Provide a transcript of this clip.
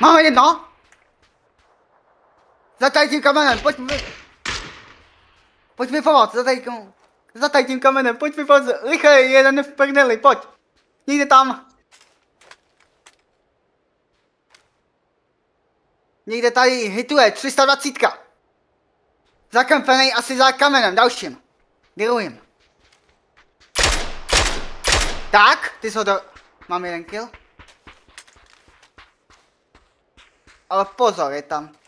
ho jedno? Za tady tím kamenem, pojď mi... Pojď mi pomoct, za tady, za tady tím kamenem, pojď mi pomoct, rychle, jeden v prdeli, pojď. Někde tam. Někde tady hituje, 320. Zakampenej asi za kamenem, dalším. Druhým. Tak, ty jsi ho do... Mám jeden kill. pozor, je tam.